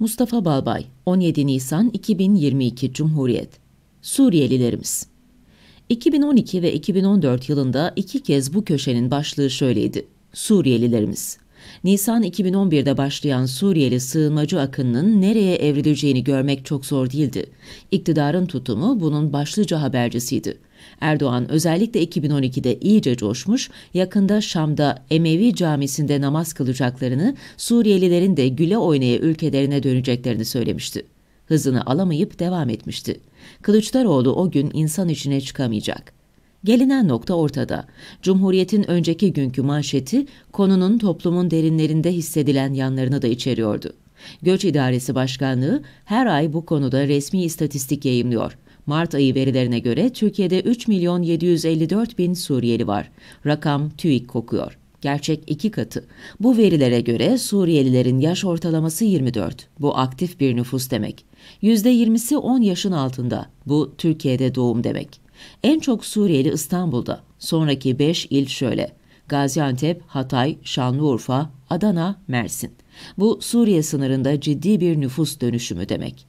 Mustafa Balbay, 17 Nisan 2022 Cumhuriyet Suriyelilerimiz 2012 ve 2014 yılında iki kez bu köşenin başlığı şöyleydi. Suriyelilerimiz Nisan 2011'de başlayan Suriyeli sığınmacı akınının nereye evrileceğini görmek çok zor değildi. İktidarın tutumu bunun başlıca habercisiydi. Erdoğan özellikle 2012'de iyice coşmuş, yakında Şam'da Emevi camisinde namaz kılacaklarını, Suriyelilerin de güle oynaya ülkelerine döneceklerini söylemişti. Hızını alamayıp devam etmişti. Kılıçdaroğlu o gün insan içine çıkamayacak. Gelinen nokta ortada. Cumhuriyetin önceki günkü manşeti konunun toplumun derinlerinde hissedilen yanlarını da içeriyordu. Göç İdaresi Başkanlığı her ay bu konuda resmi istatistik yayımlıyor. Mart ayı verilerine göre Türkiye'de 3 milyon 754 bin Suriyeli var. Rakam TÜİK kokuyor. Gerçek iki katı. Bu verilere göre Suriyelilerin yaş ortalaması 24. Bu aktif bir nüfus demek. %20'si 10 yaşın altında. Bu Türkiye'de doğum demek. En çok Suriyeli İstanbul'da. Sonraki 5 il şöyle. Gaziantep, Hatay, Şanlıurfa, Adana, Mersin. Bu Suriye sınırında ciddi bir nüfus dönüşümü demek.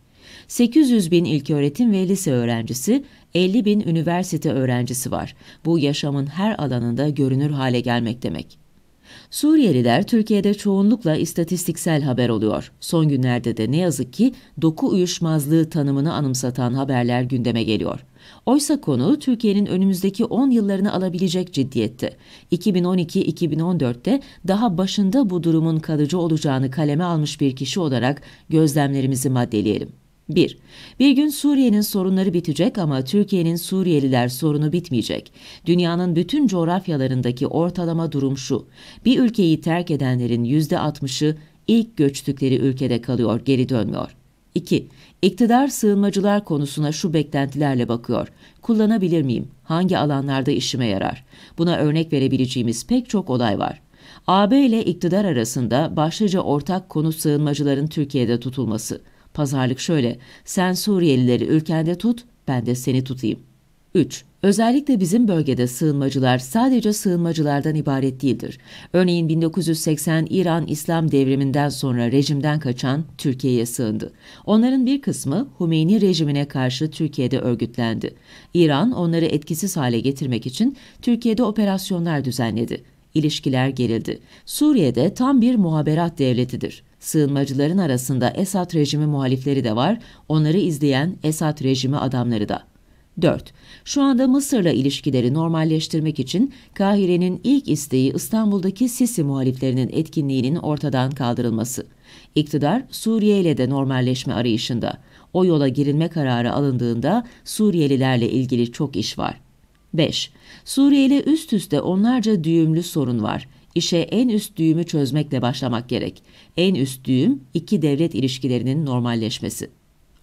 800 bin ilköğretim ve lise öğrencisi, 50 bin üniversite öğrencisi var. Bu yaşamın her alanında görünür hale gelmek demek. Suriyeliler Türkiye'de çoğunlukla istatistiksel haber oluyor. Son günlerde de ne yazık ki doku uyuşmazlığı tanımını anımsatan haberler gündeme geliyor. Oysa konu Türkiye'nin önümüzdeki 10 yıllarını alabilecek ciddiyette. 2012-2014'te daha başında bu durumun kalıcı olacağını kaleme almış bir kişi olarak gözlemlerimizi maddeleyelim. 1. Bir gün Suriye'nin sorunları bitecek ama Türkiye'nin Suriyeliler sorunu bitmeyecek. Dünyanın bütün coğrafyalarındaki ortalama durum şu. Bir ülkeyi terk edenlerin %60'ı ilk göçtükleri ülkede kalıyor, geri dönmüyor. 2. İktidar sığınmacılar konusuna şu beklentilerle bakıyor. Kullanabilir miyim? Hangi alanlarda işime yarar? Buna örnek verebileceğimiz pek çok olay var. AB ile iktidar arasında başlıca ortak konu sığınmacıların Türkiye'de tutulması. Pazarlık şöyle, sen Suriyelileri ülkende tut, ben de seni tutayım. 3. Özellikle bizim bölgede sığınmacılar sadece sığınmacılardan ibaret değildir. Örneğin 1980 İran İslam devriminden sonra rejimden kaçan Türkiye'ye sığındı. Onların bir kısmı Hümeyni rejimine karşı Türkiye'de örgütlendi. İran onları etkisiz hale getirmek için Türkiye'de operasyonlar düzenledi. İlişkiler gerildi. Suriye'de tam bir muhaberat devletidir. Sığınmacıların arasında Esad rejimi muhalifleri de var, onları izleyen Esad rejimi adamları da. 4. Şu anda Mısır'la ilişkileri normalleştirmek için Kahire'nin ilk isteği İstanbul'daki Sisi muhaliflerinin etkinliğinin ortadan kaldırılması. İktidar Suriye ile de normalleşme arayışında. O yola girilme kararı alındığında Suriyelilerle ilgili çok iş var. 5. ile üst üste onlarca düğümlü sorun var. İşe en üst düğümü çözmekle başlamak gerek. En üst düğüm iki devlet ilişkilerinin normalleşmesi.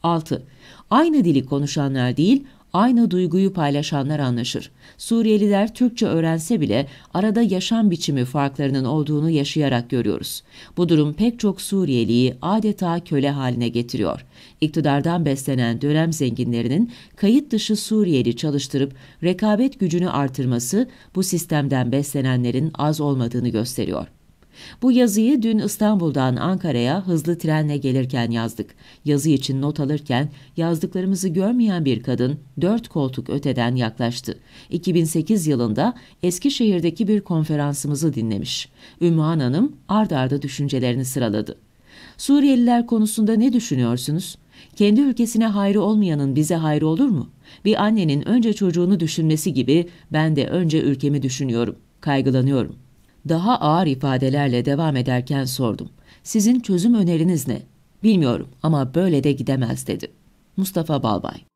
6. Aynı dili konuşanlar değil, Aynı duyguyu paylaşanlar anlaşır. Suriyeliler Türkçe öğrense bile arada yaşam biçimi farklarının olduğunu yaşayarak görüyoruz. Bu durum pek çok Suriyeliyi adeta köle haline getiriyor. İktidardan beslenen dönem zenginlerinin kayıt dışı Suriyeli çalıştırıp rekabet gücünü artırması bu sistemden beslenenlerin az olmadığını gösteriyor. Bu yazıyı dün İstanbul'dan Ankara'ya hızlı trenle gelirken yazdık. Yazı için not alırken yazdıklarımızı görmeyen bir kadın dört koltuk öteden yaklaştı. 2008 yılında Eskişehir'deki bir konferansımızı dinlemiş. Ümmühan Hanım ard arda düşüncelerini sıraladı. Suriyeliler konusunda ne düşünüyorsunuz? Kendi ülkesine hayrı olmayanın bize hayrı olur mu? Bir annenin önce çocuğunu düşünmesi gibi ben de önce ülkemi düşünüyorum, kaygılanıyorum. Daha ağır ifadelerle devam ederken sordum. Sizin çözüm öneriniz ne? Bilmiyorum ama böyle de gidemez dedi. Mustafa Balbay